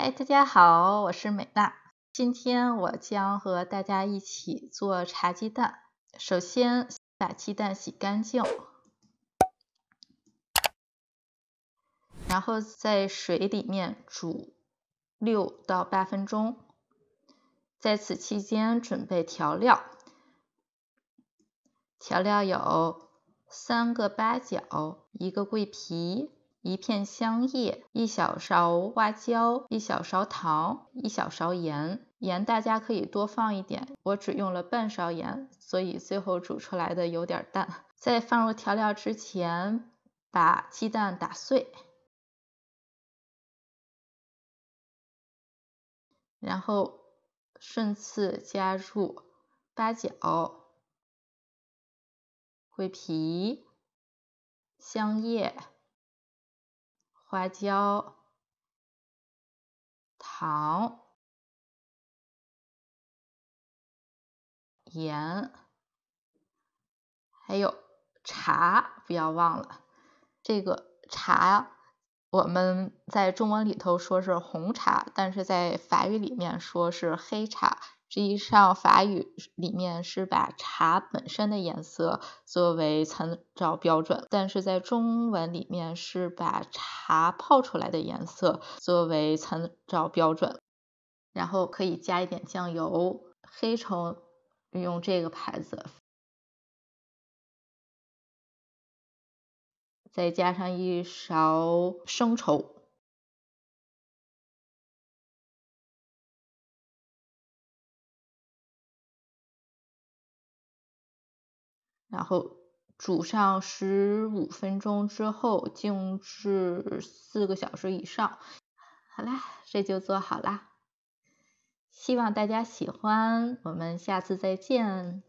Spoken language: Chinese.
嗨，大家好，我是美娜。今天我将和大家一起做茶鸡蛋。首先把鸡蛋洗干净，然后在水里面煮六到八分钟。在此期间准备调料，调料有三个八角，一个桂皮。一片香叶，一小勺花椒，一小勺糖，一小勺盐。盐大家可以多放一点，我只用了半勺盐，所以最后煮出来的有点淡。在放入调料之前，把鸡蛋打碎，然后顺次加入八角、桂皮、香叶。花椒、糖、盐，还有茶，不要忘了这个茶呀。我们在中文里头说是红茶，但是在法语里面说是黑茶。实际上，法语里面是把茶本身的颜色作为参照标准，但是在中文里面是把茶泡出来的颜色作为参照标准。然后可以加一点酱油，黑虫用这个牌子。再加上一勺生抽，然后煮上十五分钟之后，静置四个小时以上。好啦，这就做好啦，希望大家喜欢，我们下次再见。